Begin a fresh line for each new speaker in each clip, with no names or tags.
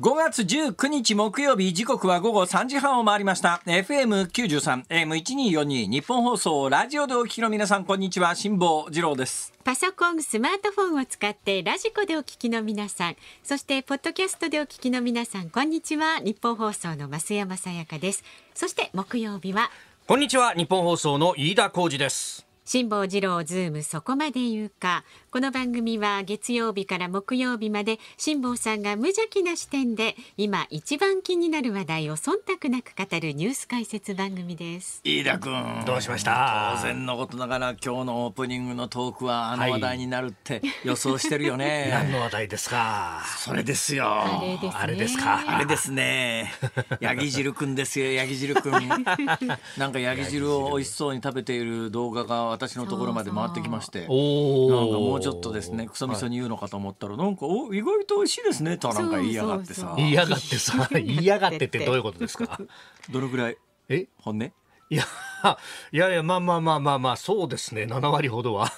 5月19日木曜日時刻は午後3時半を回りました FM93 AM1242 日本放送ラジオでお聞きの皆さんこんにちは辛坊治郎です
パソコンスマートフォンを使ってラジコでお聞きの皆さんそしてポッドキャストでお聞きの皆さんこんにちは日本放送の増山さやかですそして木曜日は
こんにちは日本放送の飯田浩二です
辛坊治郎ズームそこまで言うかこの番組は月曜日から木曜日まで辛坊さんが無邪気な視点で今一番気になる話題を忖度なく語るニュース解説番組です
飯田君どうしました当然のことながら今日のオープニングのトークはあの話題になるって予想してるよね、はい、何の話題ですかそれですよあれです、ね、あれですかあれですね ヤギ汁くんですよヤギ汁くん なんかヤギ汁を美味しそうに食べている動画が私のところまで回ってきましてなんかもうちょっとですねクソ味噌に言うのかと思ったら、なんかお意外と美味しいですねとなんか言いやがってさ言いやがってさ 言いやがってってどういうことですか どのぐらいえ本音
いやいやいやまあまあまあまあまあそうですね7割ほどは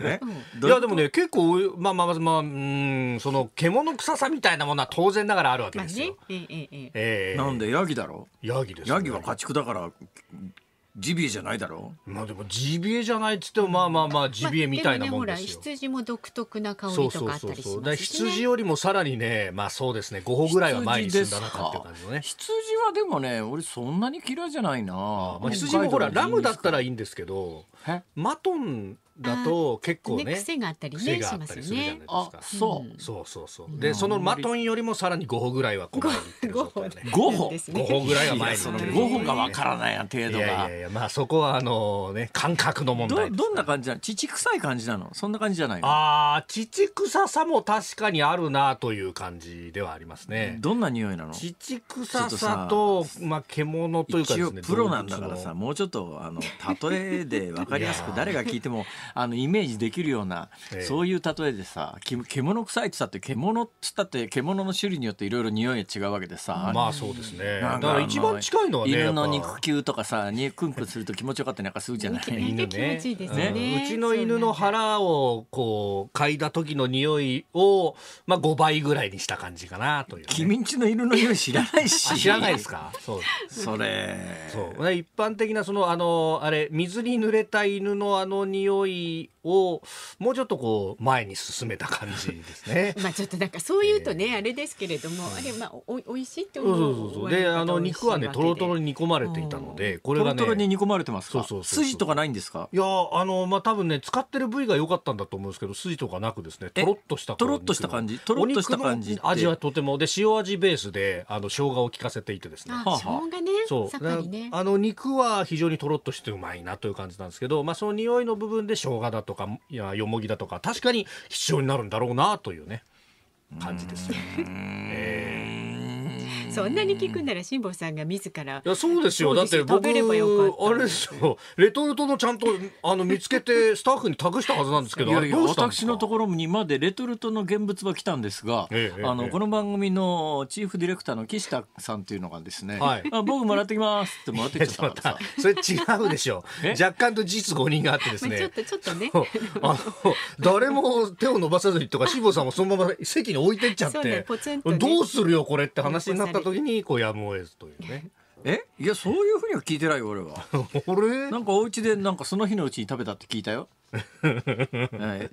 いや
でも
ね結構まあまあまあ、まあ、うんその獣臭さみたいなものは当然ながらあるわけですよ、ねええなんでヤギだろヤギです、ね、ヤギは家畜だからジビエじゃないだろまあでもジビエじゃないっつってもまあまあまあジビエみたいなもんですよ、まあね、
羊も独特な香りとかあったりします、ね、
羊よりもさらにねまあそうですね5歩ぐらいは前に進んだなかっていう感
じのね羊はでもね俺そんなに嫌いじゃないな、まあ、羊もほらラムだったらいいんですけどマトンだと
結構ね、ね、癖があったりねしますよねあそう、ん、そうそうそうでそのマトンよりもさらに5歩ぐらいはここ五5歩5歩 ,5 歩ぐらいは前に5歩がわからないや程度がいやいやいやまあそこはあのね感覚の問題どどんな感じなの乳臭い感じなのそんな感じじゃないのあ
乳臭
さも確かにあるなという感じではあり
ますねどんな匂いなの乳臭さ
とまあ
獣というか、ね、一応プロなんだからさもうちょっとあの例えで分かりやすく 誰が聞いてもあのイメージできるような、ええ、そういう例えでさ獣臭いってさって獣っつったって獣の種類によっていろいろ匂いが違うわけでさまあそうですねだから一番近いのはね犬の肉球とかさ肉ンクンすると気持ちよかったりなんかするじゃない。犬ね。うち
の犬の腹をこう嗅いだ時の匂いをまあ5倍ぐらいにした感じかなという、ね。君んちの犬の匂い知らないし。知らないですか。
そう。それ。
そう。一般的なそのあのあれ水に濡れた犬のあの匂いをもうちょっとこう前に進めた感じです
ね。まあちょっとなんかそういうとね、えー、あれですけれども、あれまあおおいしいって思う。そうそうそうであの肉はねとろ
とろに煮込まれていたのでこれがねとろに
煮込まれてますそうそう筋とかないんですか。
いやあのまあ多分ね使ってる部位が良かったんだと思うんですけど筋とかなくですねとろっとしたとろっとした感じとろっとした感じ味はとてもで塩味ベースであの生姜を効かせていてですね。生姜ね。そう。ね、あの肉は非常にとろっとしてうまいなという感じなんですけど、まあその匂いの部分で生姜だとかいやよもぎだとか確かに必要になるんだろうなというね
感じですよえーそんなに聞くなら辛坊さんが自らいやそうですよだって僕あれで
すよレトルトのちゃんとあの 見つけてスタッフに託したはずなんですけど私
のところにまでレトルトの現物は来たんですが、ええ、あの、この番組のチーフディレクターの岸田さんというのがですね、はい、あ僕もらってきますってもらってきちゃったから それ違うでしょう若干と事実誤認があっ
てですね、まあ、ちょっ
とちょっとね
あの
誰も手を伸ばさずにとか辛坊さんもそのまま席に置いてっちゃって、ね
ね、どうする
よこれって話になったった時にこうやむを得ずというね。えいやそういうふうには聞いてないよ俺は 俺なんかお家でなんかその日のうちに食べたって聞いたよ、はい、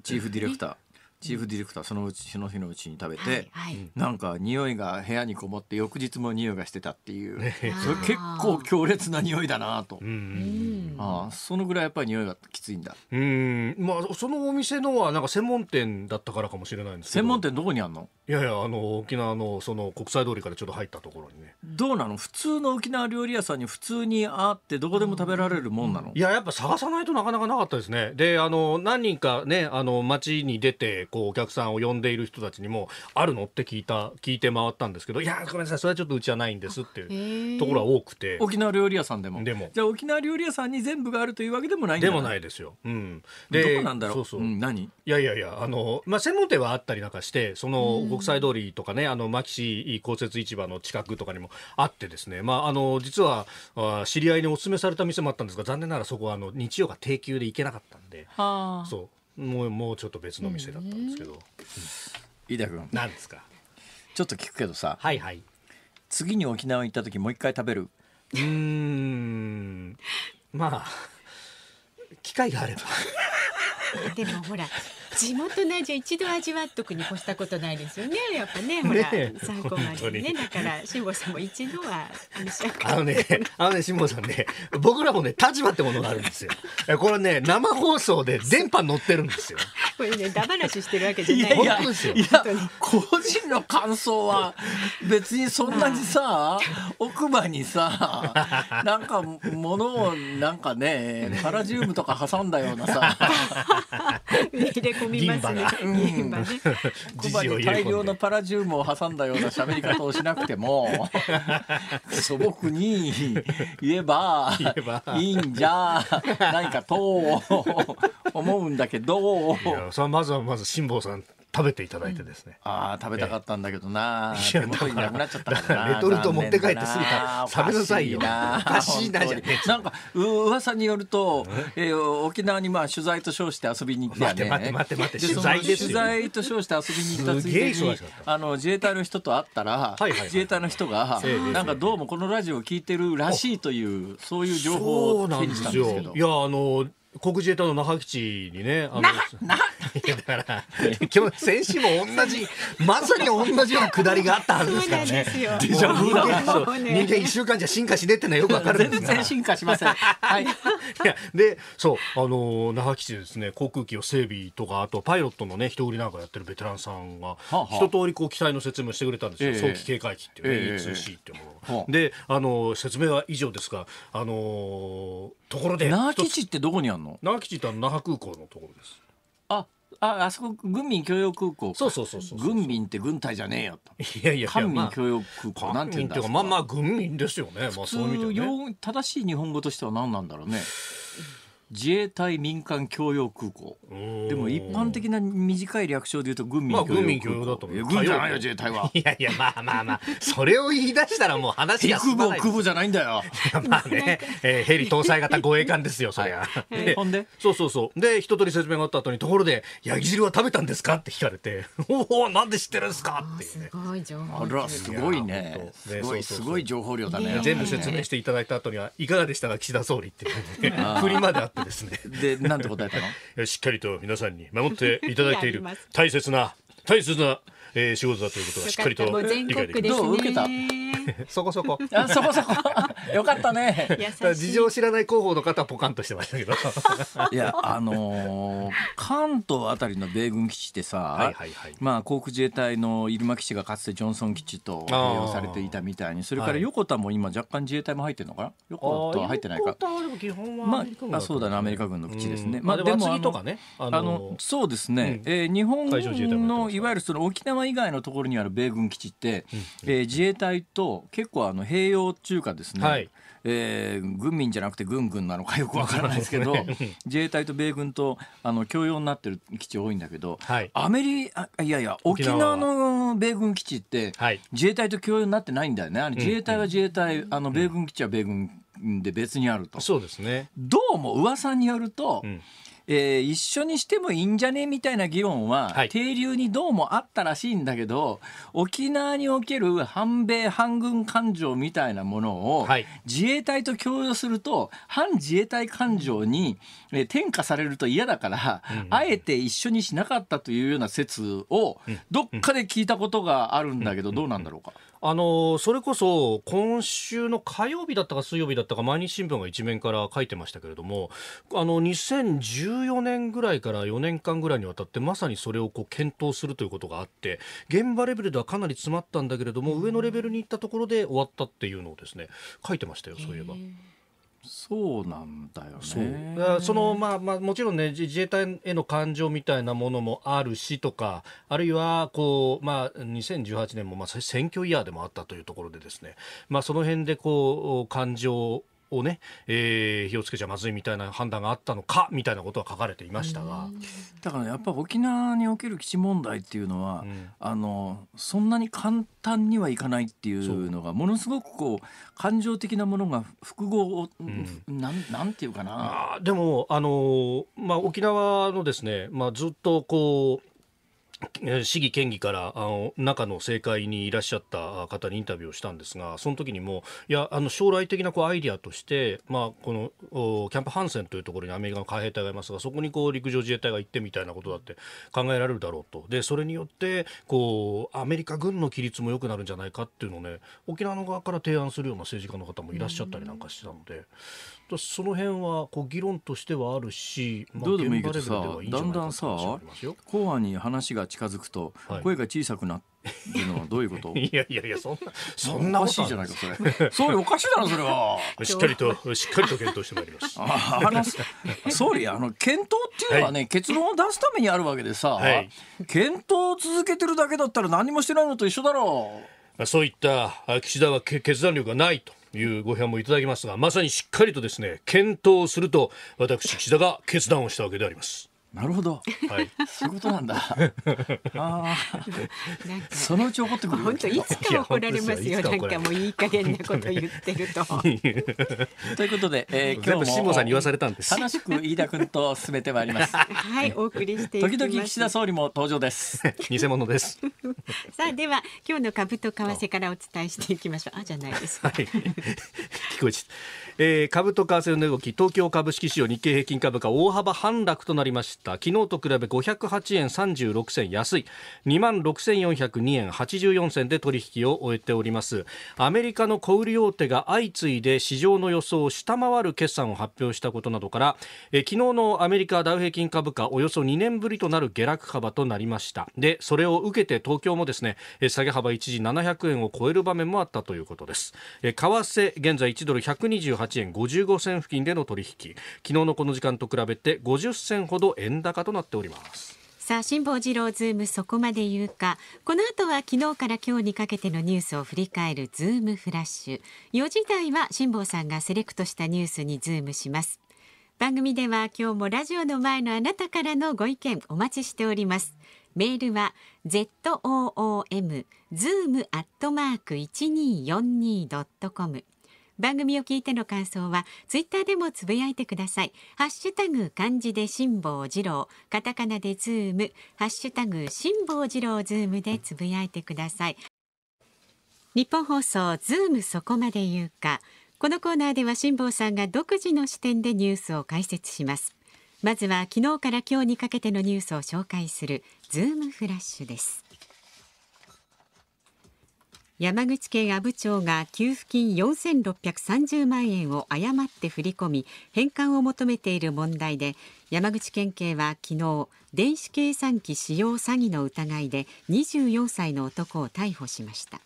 チーフディレクターチーフディレクターそのうちその日のうちに食べて、はいはい、なんか匂いが部屋にこもって翌日も匂いがしてたっていう、それ結構強烈な匂いだなと、ああそのぐらいやっぱり匂いがきついんだうんまあその
お店のはなんか専門店だったからかもしれないんですけど専門店どこにあんのいやいやあの沖縄のその国際通りからちょっと入ったところにねどうなの普通の沖縄料理屋さんに普通にあってどこでも食べられるもんなの、うん、いややっぱ探さないとなかなかなかったですねであの何人かねあの街に出てこうお客さんを呼んでいる人たちにもあるのって聞いた聞いて回ったんですけどいやごめんなさいそれはちょっとうちはないんですっていうところは多くて沖縄料理屋さんでもでもじゃあ沖縄料理屋さんに全部があるというわけでもないんでもないですよ、うん、でどこなんだろうそうそう、うん、何いやいやいやあの、まあ、専門店はあったりなんかしてその国際通りとかねあの牧師公設市場の近くとかにもあってですね、まあ、あの実はあ知り合いにお勧めされた店もあったんですが残念ながらそこはあの日曜が定休で行けなかった
んではあ、そ
うも
うもうちょっと別の店だったんですけど、飯田君何ですかちょっと聞くけどさはいはい次に沖縄行った時もう一回食べるうんまあ機会があれば
でもほら地元の味を一度味わっとくに越したことないですよねやっぱねほら、ね、参考までねだから辛坊さんも一度はあのね
あのね辛坊さんね僕らもね立場ってものがあるんですよこれね生放送で電波乗ってるんですよ
これねダバなししてるわけじゃないいやいや個人の感想は別にそんなにさ、奥歯にさなんか物をなんかねパラジウムとか挟んだようなさ 込みますね。銀歯ね。小歯に大量のパラジウムを挟んだような喋り方をしなくても、素朴に言えばいいんじゃないかと思うんだけど。
いや、さまずはまず辛坊さん食べていただいてです
ね、うん、ああ食べたかったんだけどな、えいや手なくなっちゃったからレトルト持って帰ってすぐ食べなさいよおかしいなじゃなんかう噂によると、えー、沖縄にまあ取材と称して遊びに行っね、待って待って待って取材取材と称して遊びに行ったついでにあの自衛隊の人と会ったら、自衛隊の人が、なんかどうもこのラジオを聞いてるらしいというそういう情報を手にしたんですけ
どいやあの国自衛隊の那覇基地にねあ那覇だから今日先週も同じまさに同じようなくだりがあったはずですからね人間一週間じゃ進化しねってのはよくわかるんですが全然
進化しませんはい い
やでそうあの那覇基地ですね航空機を整備とかあとパイロットのね人売りなんかやってるベテランさんが一通りこう機体の説明してくれたんですよ、早期警戒機っていうね、E2C っていうもの、であの説明は以上ですがあ
のところで那覇基地ってどこにあるの那覇基地って那覇空港のところですああそこ軍民共用空港そうそうそうそう軍民って軍隊じゃねえよといやいや官民共用空港、なんていうんだまあまあ軍民ですよねまあそういう意味で、ね、正しい日本語としては何なんだろうね自衛隊民間共用空港でも一般的な短い略称で言うと軍民共用軍民共用だと思う軍じゃないよ自衛隊は
いやいやまあまあまあそれを言い出したらもう話が進まない空母
じゃないんだよ まあね、
えー、ヘリ搭載型護衛艦ですよそりゃ、ほんでそうそうそうで一通り説明があった後にところでヤギ汁は食べたんですかって聞かれて おおなんで知ってるんですかっていうねあらすごいねすごいすごい情報量だね全部説明していただいた後にはいかがでしたか岸田総理って振りまであってってですね でなんて答えたのしっかりと皆さんに守っていただいている大切な大切なえー、仕事だということがしっかりと理解できる。どう受けた そこそこ。あそこそ
こ。よかったね。
事情知らない広報の方はポカンとしてましたけど。
いやあのー、関東あたりの米軍基地ってさ、はいはいはい、まあ航空自衛隊の入間基地がかつてジョンソン基地と併用されていたみたいに、それから横田も今若干自衛隊も入ってるのかな。横田は入ってないか。
まあそ
うだなアメリカ軍の基地ですね。まあでも、ね、あの、あのそうですね。うん、えー、日本のいわゆるその沖縄島以外のところにある米軍基地って、うん、えー、自衛隊と結構あの併用中華ですね、はい、えー、軍民じゃなくて軍軍なのかよくわからないですけど、ね、自衛隊と米軍とあの共用になってる基地多いんだけど、はい、アメリカいやいや沖縄の米軍基地って、自衛隊と共用になってないんだよね。自衛隊は自衛隊、うん、あの米軍基地は米軍で別にあると。そうですね。どうも噂によると、うんえー、一緒にしてもいいんじゃねみたいな議論は、はい、停留にどうもあったらしいんだけど沖縄における反米反軍感情みたいなものを、はい、自衛隊と共有すると反自衛隊感情に、えー、転嫁されると嫌だから、うん、あえて一緒にしなかったというような説をどっかで聞いたことがあるんだけど、うん、どうなんだ
ろうか。あのそれこそ今週の火曜日だったか水曜日だったか毎日新聞が一面から書いてましたけれどもあの2014年ぐらいから4年間ぐらいにわたってまさにそれをこう検討するということがあって現場レベルではかなり詰まったんだけれども上のレベルに行ったところで終わったっていうのをですね書いてましたよそういえば。えー
そうなんだよ
ね。そそのまあまあもちろんね自衛隊への感情みたいなものもあるしとかあるいはこうまあ2018年もまあ選挙イヤーでもあったというところでですねまあその辺でこう感情をね、えー、火をつけちゃまずいみたいな判断があったのかみたいなことは書かれていました
がだから、ね、やっぱ沖縄における基地問題っていうのは、うん、あのそんなに簡単にはいかないっていうのがものすごくこう感情的なものが複合うん、なんなんていうかな。あでもあの、まあ、沖縄のですね、まあ、ずっ
とこう市議県議からあの中の政界にいらっしゃった方にインタビューをしたんですがその時にもいやあの将来的なこうアイディアとして、まあ、このキャンプ・ハンセンというところにアメリカの海兵隊がいますがそこにこう陸上自衛隊が行ってみたいなことだって考えられるだろうとでそれによってこうアメリカ軍の規律も良くなるんじゃないかっていうのをね沖縄の側から提案するような政治家の方もいらっしゃったりなんかしてたので。とその辺はこう議論としてはあるし、まあ、どうでもいいけどさだん
だんさ 後半に話が近づくと声が小さくなって、はいいうのはどういうこと いやいやいやそんなそんなおかしいじゃないかそれ総理 おかしいだろそれはしっかりとしっかりと検討してまいりますああの総理あの検討っていうのはね、はい、結論を出すためにあるわけでさ、はい、検討を続けてるだけだったら何もしてないのと一緒だろ
うそういった岸田は決断力がないというご批判もいただきますがまさにしっかりとですね検討すると私岸田が決断をしたわけであります。なるほど、
はい、そうなんだ。あなんかそのうち怒ってくる。本当いつか怒られますよ。なんかもう
いい加減なこと言ってると。と
いうことで、えー、今日も辛坊さんに言わされたんです。楽しく飯田君と進めてまいります。
はい、お送りして時々岸田総
理も登場です。偽物です。
さあでは今日の株と為替からお伝えしていきましょう。あじゃないです。は
い。聞こえちえ株と為替の動き、東京株式市場日経平均株価大幅反落となりました。った昨日と比べ508円36銭安い2万6402円84銭で取引を終えておりますアメリカの小売大手が相次いで市場の予想を下回る決算を発表したことなどからえ昨日のアメリカダウ平均株価およそ2年ぶりとなる下落幅となりましたでそれを受けて東京もですね下げ幅一時700円を超える場面もあったということです為替現在1ドル128円55銭付近での取引昨日のこの時間と比べて50銭ほど円円高となっております
さあ辛坊治郎ズームそこまで言うかこの後は昨日から今日にかけてのニュースを振り返るズームフラッシュ4時台は辛坊さんがセレクトしたニュースにズームします番組では今日もラジオの前のあなたからのご意見お待ちしておりますメールは z o o m zoom アットマーク一二四二ドットコム。番組を聞いての感想はツイッターでもつぶやいてくださいハッシュタグ漢字で辛坊治郎カタカナでズームハッシュタグ辛坊治郎ズームでつぶやいてください日本放送ズームそこまで言うかこのコーナーでは辛坊さんが独自の視点でニュースを解説しますまずは昨日から今日にかけてのニュースを紹介するズームフラッシュです山口県阿武町が給付金4630万円を誤って振り込み返還を求めている問題で山口県警は昨日電子計算機使用詐欺の疑いで24歳の男を逮捕しました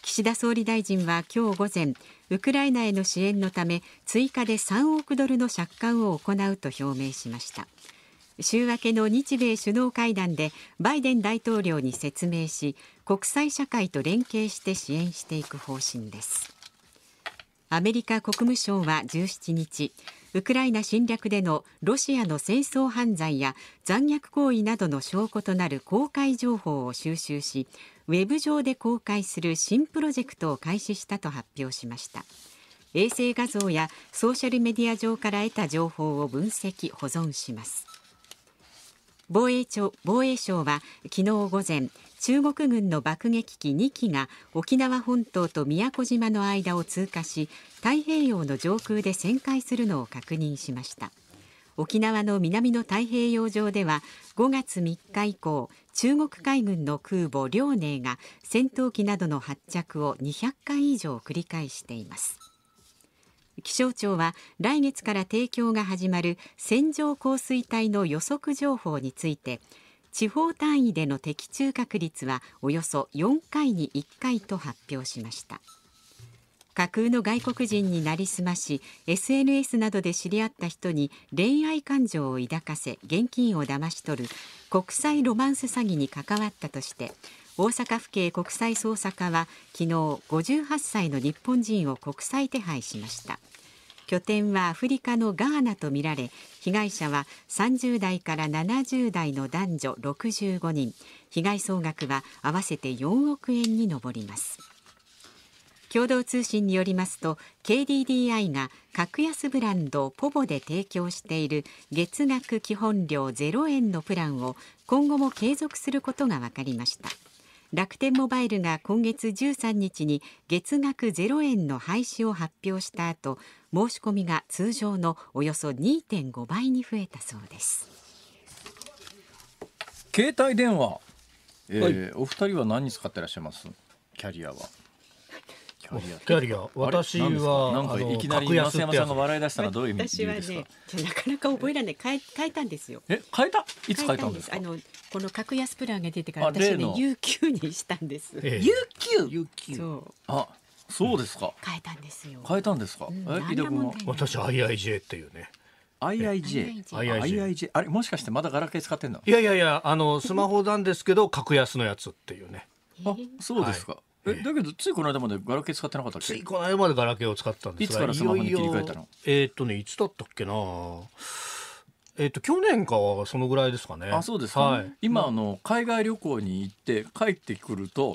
岸田総理大臣は今日午前ウクライナへの支援のため追加で3億ドルの借款を行うと表明しました週明けの日米首脳会談でバイデン大統領に説明し国際社会と連携して支援していく方針ですアメリカ国務省は17日ウクライナ侵略でのロシアの戦争犯罪や残虐行為などの証拠となる公開情報を収集しウェブ上で公開する新プロジェクトを開始したと発表しました衛星画像やソーシャルメディア上から得た情報を分析保存します防衛庁防衛省は昨日午前中国軍の爆撃機2機が沖縄本島と宮古島の間を通過し太平洋の上空で旋回するのを確認しました沖縄の南の太平洋上では5月3日以降中国海軍の空母遼寧が戦闘機などの発着を200回以上繰り返しています気象庁は来月から提供が始まる線状降水帯の予測情報について地方単位での的中確率はおよそ4回に1回と発表しました架空の外国人になりすまし SNS などで知り合った人に恋愛感情を抱かせ現金を騙し取る国際ロマンス詐欺に関わったとして大阪府警国際捜査課は昨日58歳の日本人を国際手配しました拠点はアフリカのガーナとみられ被害者は30代から70代の男女65人被害総額は合わせて4億円に上ります共同通信によりますと KDDI が格安ブランドポボで提供している月額基本料0円のプランを今後も継続することが分かりました。楽天モバイルが今月13日に月額0円の廃止を発表した後申し込みが通常のおよそ2.5倍に増えたそうです
携帯電話、えー、はい、お二人は何に使ってらっしゃいますキャリアはキャリア私はなんかいきなり増山さんが笑い出したのはどういう意味ですか私は
ねなかなか覚えられない変え変えたんですよえ変えたいつ変えたんですあのこの格安プランが出てから私ね有給にしたんです有給有給そ
うあそうですか変えたんですよ変えたんですか、うん、え井田君は私 IIJ っていうね IIJ, IIJ, IIJ あれもしかしてまだガラケー使ってんのいや
いやいやあのスマホなんですけど格安のやつっていうね
あそうです
か、えだけどついこの間までガラケー使ってなかったっけついこの間までガラケーを使ったんですいつからスマホに切り替えたのえー、っとねいつだったっけなえっ、と去年かはそのぐらいですかね。あ、そうですか、ねはい。今、あ
の海外旅行に行って帰ってくると、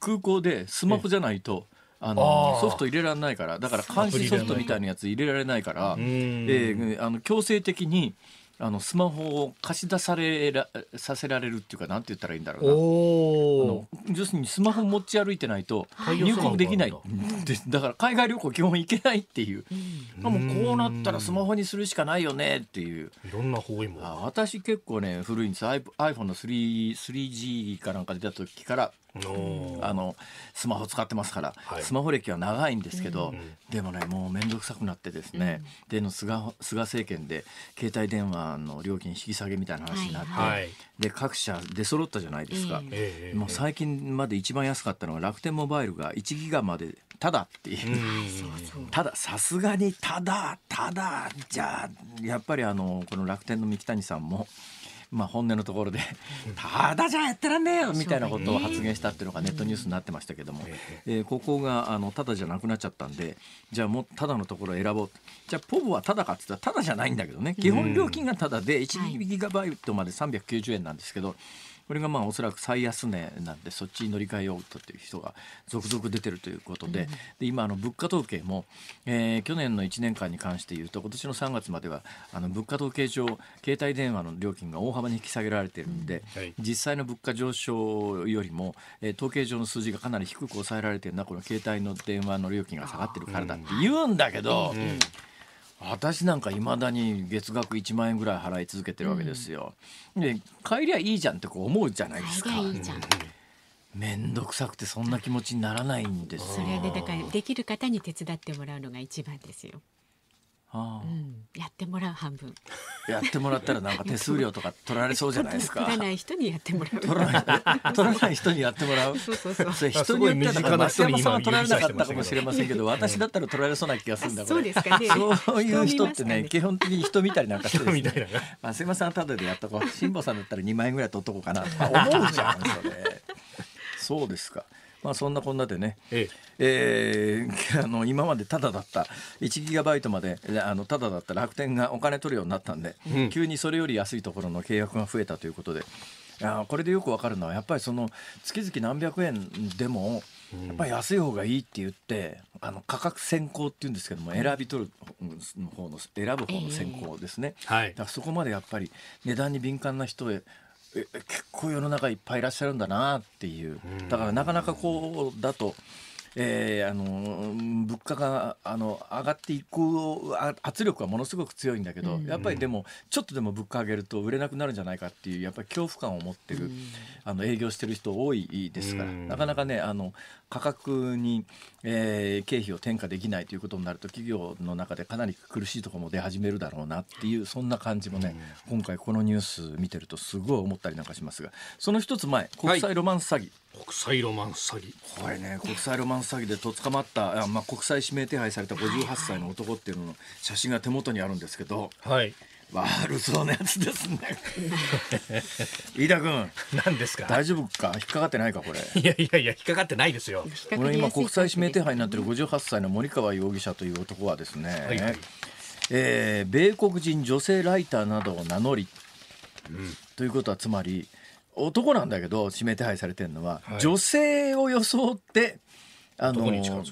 空港でスマホじゃないと。あのソフト入れられないからだから監視ソフトみたいなやつ入れられないから、えー、あの強制的にあのスマホを貸し出されらさせられるっていうかなんて言ったらいいんだろうなあの要するにスマホ持ち歩いてないと入国できないだから海外旅行基本行けないっていう、でもこうなったらスマホにするしかないよねっていういろんな私結構ね古いんです iPhone の 3G かなんか出た時からあのスマホ使ってますから、はい、スマホ歴は長いんですけど、うん、でもねもう面倒くさくなってですね、うん、での菅菅政権で携帯電話の料金引き下げみたいな話になって、はいで各社出揃ったじゃないですか、もう最近まで一番安かったのは楽天モバイルが1ギガまでただっていう、うん、たださすがにただただじゃあやっぱりあのこの楽天の三木谷さんもまあ、本音のところでただじゃやってらんねえよみたいなことを発言したっていうのがネットニュースになってましたけども、えー、ここがあのただじゃなくなっちゃったんでじゃあもうただのところ選ぼうじゃあポボはただかって言ったらただじゃないんだけどね基本料金がただで1ギガバイトまで390円なんですけど、これがまあおそらく最安値なんでそっちに乗り換えようという人が続々出てるということでうん、で今あの物価統計も、えー、去年の1年間に関して言うと今年の3月まではあの物価統計上携帯電話の料金が大幅に引き下げられてるんで、うんはい、実際の物価上昇よりも、えー、統計上の数字がかなり低く抑えられてるのはこの携帯の電話の料金が下がってるからだって言うんだけど。うん私なんかいまだに月額1万円ぐらい払い続けてるわけですよ。で帰りゃいいじゃんってこう思うじゃないですか。面倒くさくてそんな気持ちにならないんですそれでだから
できる方に手伝ってもらうのが一番ですよ。うん、やってもらう半分。やってもらったらなんか手数料と
か取られそうじゃないですか。取らな
い人にやってもらう。取らな
い取らない人にやってもらう。そうそうそう。そ人によっては松山さんは取られなかったかもしれませんけど、私だったら取られそうな気がするんだ。そうですかね。そういう人ってね、基本的に人見たりなんかしてですね。松山さんはただでやったこう、辛坊さんだったら二万円ぐらい取っとこうかなとか思うじゃんそれ。そうですか。まあ、そんなこんなでね、えええー、あの今までただだった1ギガバイトまであのただだった楽天がお金取るようになったんで、うん、急にそれより安いところの契約が増えたということで。いこれでよくわかるのはやっぱりその月々何百円でもやっぱり安い方がいいって言って、あの価格先行っていうんですけども選び取るの方の選ぶ方の先行ですね、はい、だからそこまでやっぱり値段に敏感な人へ結構世の中いっぱいいらっしゃるんだなっていうだからなかなかこうだとえー、あの物価があの上がっていく圧力はものすごく強いんだけど、うん、やっぱりでもちょっとでも物価上げると売れなくなるんじゃないかっていうやっぱり恐怖感を持ってる、うん、あの営業してる人多いですから、うん、なかなかねあの価格に、えー、経費を転嫁できないということになると企業の中でかなり苦しいところも出始めるだろうなっていうそんな感じもね、今回このニュース見てるとすごい思ったりなんかしますがその一つ前国際ロマンス詐欺、はい国際ロマンス詐欺これね国際ロマンス詐欺でと捕まったあ、まあ、国際指名手配された58歳の男っていうのの写真が手元にあるんですけど、はい、悪そうなやつですね 飯田君何ですか大丈夫か引っかかってないかこれ
いやいやいや引っかかってないですよこれ今国際指名
手配になってる58歳の森川容疑者という男はですね、はいえー、米国人女性ライターなどを名乗り、うん、ということはつまり男なんだけど指名手配されてるのは、はい、女性を装ってあの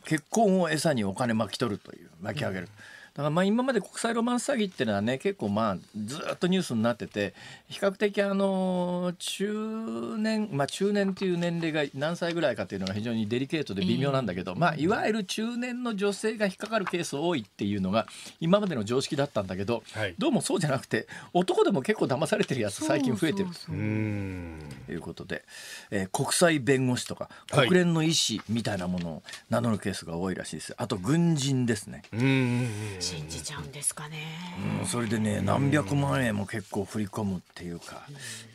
結婚を餌にお金巻き取るという巻き上げる、からまあ今まで国際ロマンス詐欺っていうのはね結構まあずっとニュースになってて比較的あの中年まあ中年っていう年齢が何歳ぐらいかっていうのが非常にデリケートで微妙なんだけど、まあいわゆる中年の女性が引っかかるケース多いっていうのが今までの常識だったんだけど、はい、どうもそうじゃなくて男でも結構騙されてるやつ最近増えてるということで、えー、国際弁護士とか国連の医師みたいなものを名乗るケースが多いらしいです。あと軍人ですね。うん信じちゃうんですかね、うん、それでね何百万円も結構振り込むっていうか、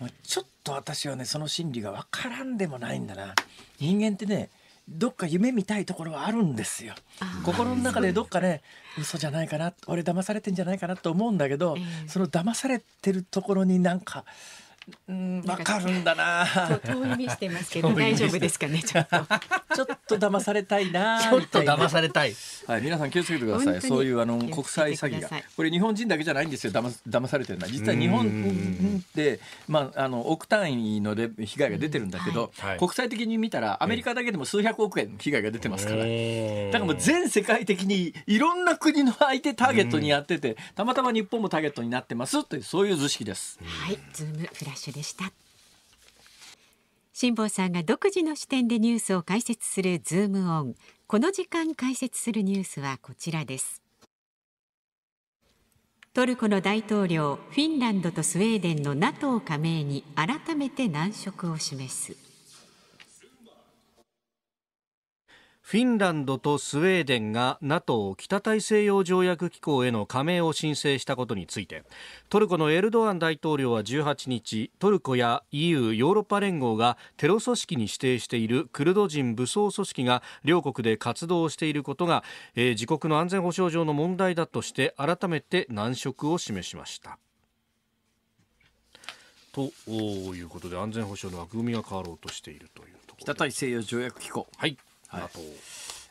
うん、ちょっと私はねその心理が分からんでもないんだな人間ってねどっか夢見たいところはあるんですよ心の中でどっかね嘘じゃないかな俺騙されてんじゃないかなと思うんだけど、その騙されてるところになんかうん、わかるんだな。遠い目してますけど、大丈夫ですかね、ちょっと。ちょっと騙されたいな。ちょっと騙されたい。はい、皆さん気をつけてください。そういうあの国際詐欺が、これ日本人だけじゃないんですよ。騙騙されてるのは、実は日本で、まああの億単位ので被害が出てるんだけど、国際的に見たらアメリカだけでも数百億円の被害が出てますから。だからもう全世界的にいろんな国の相手ターゲットにやってて、たまたま日本もターゲットになってますというそういう図式です。
はい、ズームフライ。ッでした辛坊さんが独自の視点でニュースを解説するズームオンこの時間解説するニュースはこちらですトルコの大統領フィンランドとスウェーデンの NATO 加盟に改めて難色を示す
フィンランドとスウェーデンが NATO 北大西洋条約機構への加盟を申請したことについてトルコのエルドアン大統領は18日トルコや EU ヨーロッパ連合がテロ組織に指定しているクルド人武装組織が両国で活動していることが、えー、自国の安全保障上の問題だとして改めて難色を示しました。と
いうことで安全保障の枠組みが変わろうとしているというところ北大西洋条約機構。はいはい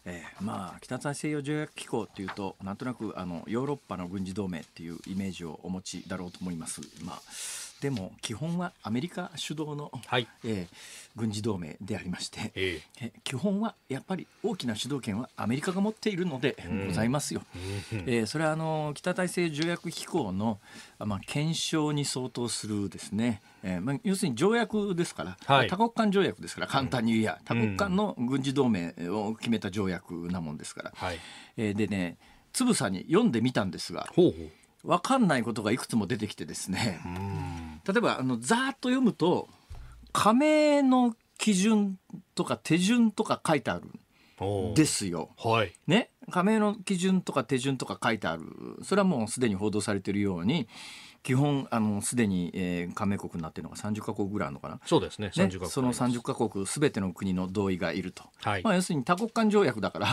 えー、まあ北大西洋条約機構というとなんとなくあのヨーロッパの軍事同盟っていうイメージをお持ちだろうと思います。まあでも基本はアメリカ主導の、はいえー、軍事同盟でありまして、えー、基本はやっぱり大きな主導権はアメリカが持っているのでございますよ。うん、えー、それはあの北大西洋条約機構の、まあ、検証に相当するですね、えーまあ、要するに条約ですから、はい、多国間条約ですから簡単に言いや、多国間の軍事同盟を決めた条約なもんですから。はいえー、でねつぶさに読んでみたんですが。ほうほう分かんないことがいくつも出てきてですね。例えばあのざーっと読むと加盟の基準とか手順とか書いてあるんですよ。はい、ね加盟の基準とか手順とか書いてあるそれはもうすでに報道されているように基本あのすでに、えー、加盟国になっているのが30か国ぐらいあるのかなそうですねね30その30か国すべての国の同意がいると、はい、まあ、要するに多国間条約だからだ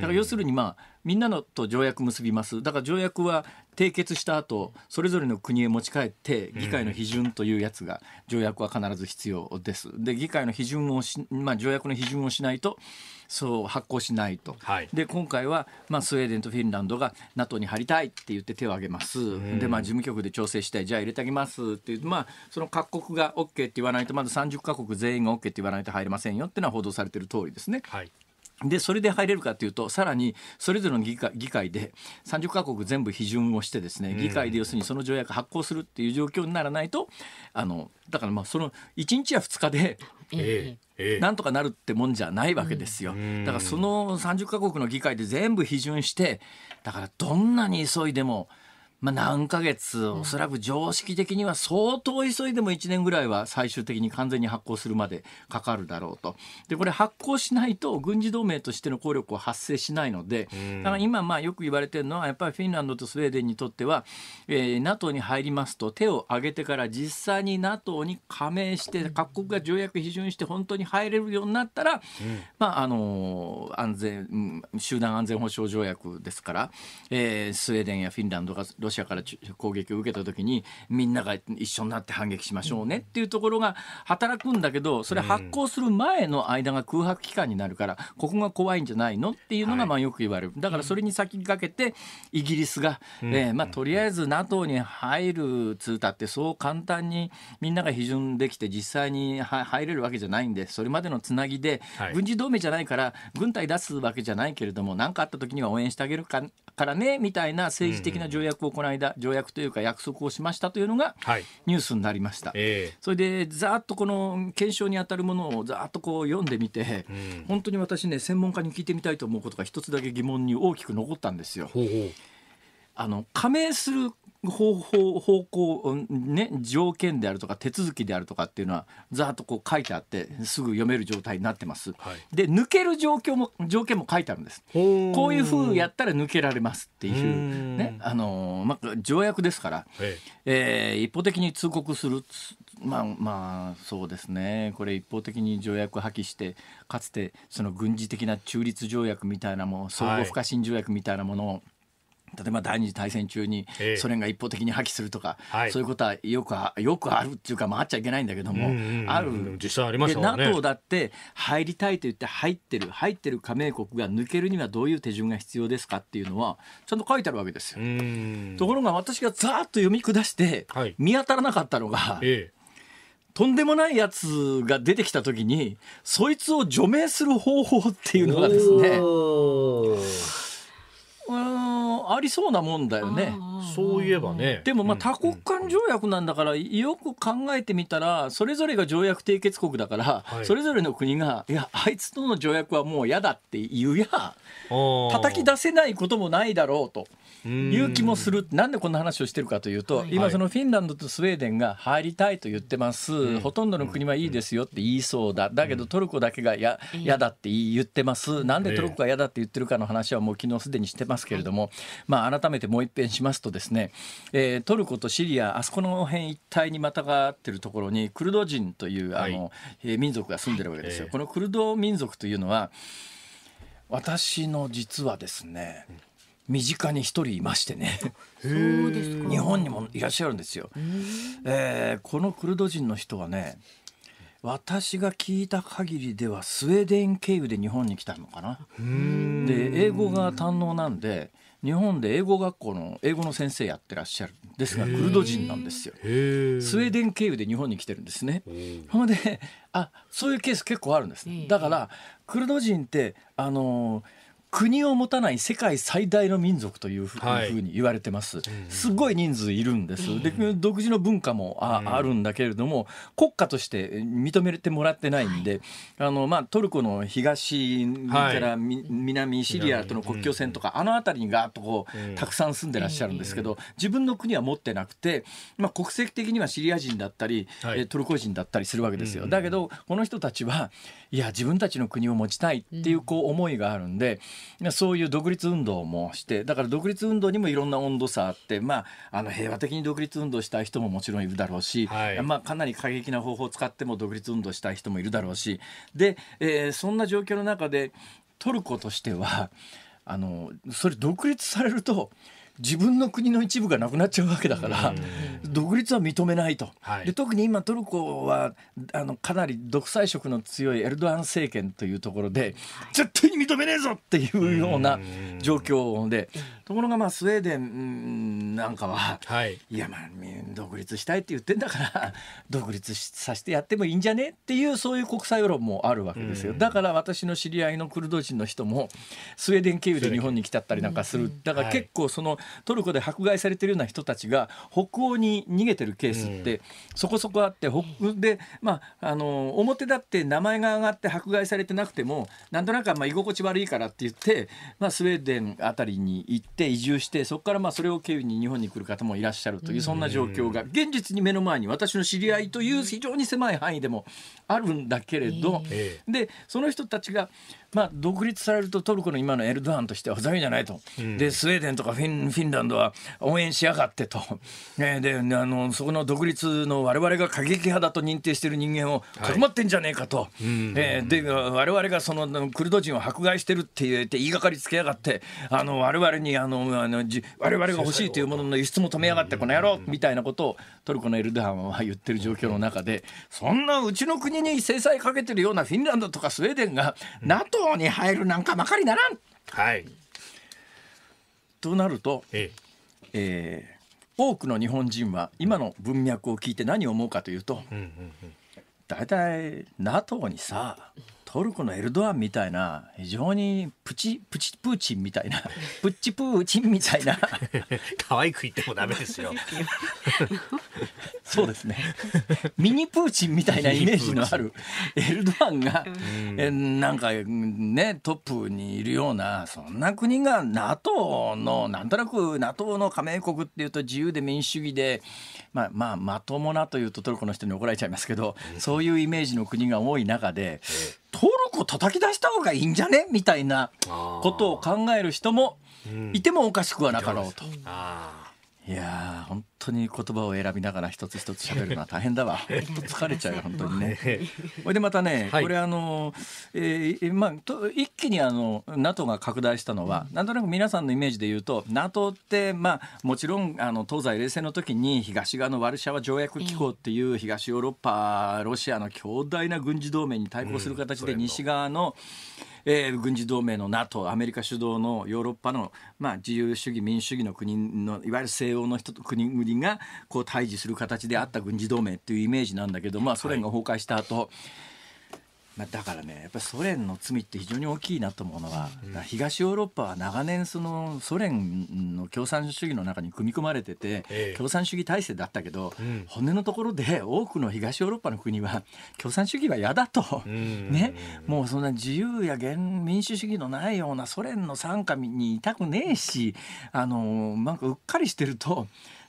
から要するに、まあ、みんなのと条約結びますだから条約は締結した後それぞれの国へ持ち帰って議会の批准というやつが条約は必ず必要です。で議会の批准をし、まあ、条約の批准をしないとそう発行しないと、はい、で今回は、まあ、スウェーデンとフィンランドが NATO に入りたいって言って手を挙げます、で、まあ、事務局で調整してじゃあ入れてあげますっていう、まあ、その各国が OK って言わないとまず30か国全員が OK って言わないと入れませんよっていうのは報道されてる通りですね。はいでそれで入れるかというとさらにそれぞれの議会議会で30か国全部批准をしてですね議会で要するにその条約発行するっていう状況にならないとあのだからまあその1日や2日で、ええなんとかなるってもんじゃないわけですよ。だからその30カ国の議会で全部批准してだからどんなに急いでもまあ、何ヶ月、おそらく常識的には相当急いでも1年ぐらいは最終的に完全に発行するまでかかるだろうと。で、これ発行しないと軍事同盟としての効力を発生しないので、だから今まあよく言われてるのはやっぱりフィンランドとスウェーデンにとっては、えー、NATO に入りますと手を挙げてから実際に NATO に加盟して各国が条約批准して本当に入れるようになったら、まああの安全、集団安全保障条約ですから、えー、スウェーデンやフィンランドがロロシアから攻撃を受けた時にみんなが一緒になって反撃しましょうねっていうところが働くんだけどそれ発行する前の間が空白期間になるからここが怖いんじゃないのっていうのがまあよく言われるだからそれに先駆けてイギリスがえまあとりあえず NATO に入る通達ってそう簡単にみんなが批准できて実際に入れるわけじゃないんでそれまでのつなぎで軍事同盟じゃないから軍隊出すわけじゃないけれども何かあった時には応援してあげるからねみたいな政治的な条約をこの間条約というか約束をしましたというのがニュースになりました、はいえー、それでざっとこの検証にあたるものをざっとこう読んでみて、うん、本当に私ね専門家に聞いてみたいと思うことが一つだけ疑問に大きく残ったんですよ。ほうほうあの加盟する方法方向、ね、条件であるとか手続きであるとかっていうのはざっとこう書いてあってすぐ読める状態になってます、はい、で抜ける状況も条件も書いてあるんですこういうふうやったら抜けられますっていう、ねあのまあ、条約ですから、えー、一方的に通告するまあまあそうですねこれ一方的に条約破棄してかつてその軍事的な中立条約みたいなも相互不可侵条約みたいなものを、はい例えば第二次大戦中にソ連が一方的に破棄するとか、ええ、そういうことはよくよくあるっていうか、回あ、っちゃいけないんだけども、ある実際ありまし、ね、NATO だって入りたいと言って入ってる入ってる加盟国が抜けるにはどういう手順が必要ですかっていうのはちゃんと書いてあるわけですよ。ところが私がざーっと読み下して見当たらなかったのが、はいえとんでもないやつが出てきた時にそいつを除名する方法っていうのがですねうんありそうなもんだよね。そういえばね。でもまあ多国間条約なんだから、よく考えてみたらそれぞれが条約締結国だから、それぞれの国がいやあいつとの条約はもう嫌だって言うや叩き出せないこともないだろうと。いう気もするなんでこんな話をしてるかというと、はい、今そのフィンランドとスウェーデンが入りたいと言ってます、ほとんどの国はいいですよって言いそうだだけどトルコだけが嫌、うん、やだって言ってますなんでトルコが嫌だって言ってるかの話はもう昨日すでにしてますけれども、はい、まあ、改めてもう一遍しますとですね、えー、トルコとシリアあそこの辺一帯にまたがってるところにクルド人というあの、はい、えー、民族が住んでるわけですよ。このクルド民族というのは私の実はですね、うん身近に一人いましてねそうです日本にもいらっしゃるんですよ、えー、このクルド人の人はね私が聞いた限りではスウェーデン経由で日本に来たのかな
で英語
が堪能なんで日本で英語学校の英語の先生やってらっしゃるんですがクルド人なんですよスウェーデン経由で日本に来てるんですねほんであそういうケース結構あるんです、だからクルド人ってあのー国を持たない世界最大の民族というふうに言われてます、はいうん、すごい人数いるんです、で独自の文化もあうん、あるんだけれども国家として認めてもらってないんで、はい、あのまあ、トルコの東から、はい、南シリアとの国境線とか、うん、あの辺りにガーッとこう、たくさん住んでらっしゃるんですけど自分の国は持ってなくて、まあ、国籍的にはシリア人だったり、はい、トルコ人だったりするわけですよ、だけどこの人たちはいや自分たちの国を持ちたいっていうこう思いがあるんで。そういう独立運動もしてだから独立運動にもいろんな温度差あって、まあ、あの平和的に独立運動したい人ももちろんいるだろうし、はい、まあ、かなり過激な方法を使っても独立運動したい人もいるだろうしで、えー、そんな状況の中でトルコとしてはあのそれ独立されると。自分の国の一部がなくなっちゃうわけだから、独立は認めないと、はい、で特に今トルコはあのかなり独裁色の強いエルドアン政権というところで、はい、絶対に認めねえぞっていうような状況でところがまあスウェーデンなんかは、はい、いやまあ独立したいって言ってんだから 独立させてやってもいいんじゃねっていうそういう国際世論もあるわけですよだから私の知り合いのクルド人の人もスウェーデン経由で日本に来ちゃったりなんかするだから結構そのトルコで迫害されてるような人たちが北欧に逃げてるケースってそこそこあってで、まあ、あの表だって名前が上がって迫害されてなくてもなんとなくまあ居心地悪いからって言って、まあ、スウェーデンあたりに行って移住してそこからまあそれを経由に日本に来る方もいらっしゃるというそんな状況が現実に目の前に私の知り合いという非常に狭い範囲でもあるんだけれど、でその人たちがまあ、独立されるとトルコの今のエルドアンとしてはざけじゃないと、うん、でスウェーデンとかフィンフィンランドは応援しやがってと、であのそこの独立の我々が過激派だと認定している人間をかくまってんじゃねえかと、はい、えー、で我々がそのクルド人を迫害してるって言って言いがかりつけやがってあの我々にあのあのじ我々が欲しいというものの輸出も止めやがってこの野郎みたいなことをトルコのエルドアンは言ってる状況の中でそんなうちの国に制裁かけてるようなフィンランドとかスウェーデンが NATO 党に入るなんかばかりならん。はい、となると、えええー、多くの日本人は今の文脈を聞いて何を思うかというと、大体、うんうん、いい NATO にさトルコのエルドアンみたいな非常にプチプチプーチンみたいな プッチプーチンみたいな 可愛く言ってもダメですよそうですねミニプーチンみたいなイメージのあるエルドアンがえなんかねトップにいるようなそんな国が NATO のなんとなく NATO の加盟国っていうと自由で民主主義でまあまあまともなというとトルコの人に怒られちゃいますけどそういうイメージの国が多い中で。トルコ叩き出した方がいいんじゃねみたいなことを考える人もいてもおかしくはなかろうと。いや本当に言葉を選びながら一つ一つ喋るのは大変だわ 疲れちゃうよ本当にね。ほいでまたね、はい、これあの、えー、まあと一気にあの NATO が拡大したのは、なんとなく皆さんのイメージで言うと NATO ってまあもちろんあの東西冷戦の時に東側のワルシャワ条約機構っていう東ヨーロッパロシアの強大な軍事同盟に対抗する形で西側の、うんえー、軍事同盟の NATO アメリカ主導のヨーロッパの、まあ、自由主義民主主義の国のいわゆる西欧の人と国々がこう対峙する形であった軍事同盟っていうイメージなんだけど、まあ、ソ連が崩壊した後、はいまあ、だからねやっぱりソ連の罪って非常に大きいなと思うのは、うん、東ヨーロッパは長年そのソ連の共産主義の中に組み込まれてて、ええ、共産主義体制だったけど、うん、骨のところで多くの東ヨーロッパの国は共産主義は嫌だと、うん、ね、もうそんな自由や民主主義のないようなソ連の傘下にいたくねえしあのなんかうっかりしてると。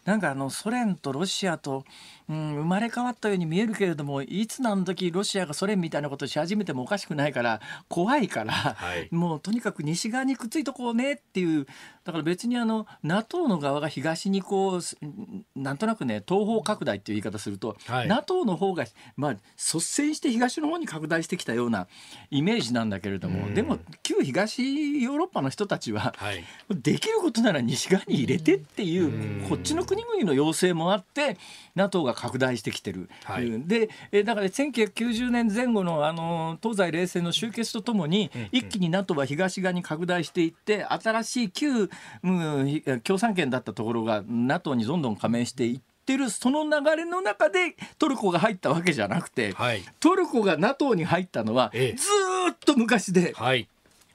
なんかあのソ連とロシアと、うん、生まれ変わったように見えるけれどもいつ何時ロシアがソ連みたいなことし始めてもおかしくないから怖いから、はい、もうとにかく西側にくっついとこうねっていうだから別にあの NATO の側が東にこうなんとなくね東方拡大っていう言い方すると、はい、NATO の方がまあ率先して東の方に拡大してきたようなイメージなんだけれどもでも旧東ヨーロッパの人たちは、はい、できることなら西側に入れてっていうこっちの国々の要請もあって NATO が拡大してきてる。はい、でだから1990年前後のあの東西冷戦の終結とともに一気に NATO は東側に拡大していって新しい旧もう共産圏だったところが NATO にどんどん加盟していって。るその流れの中でトルコが入ったわけじゃなくて、はい、トルコが NATO に入ったのはずっと昔で、はい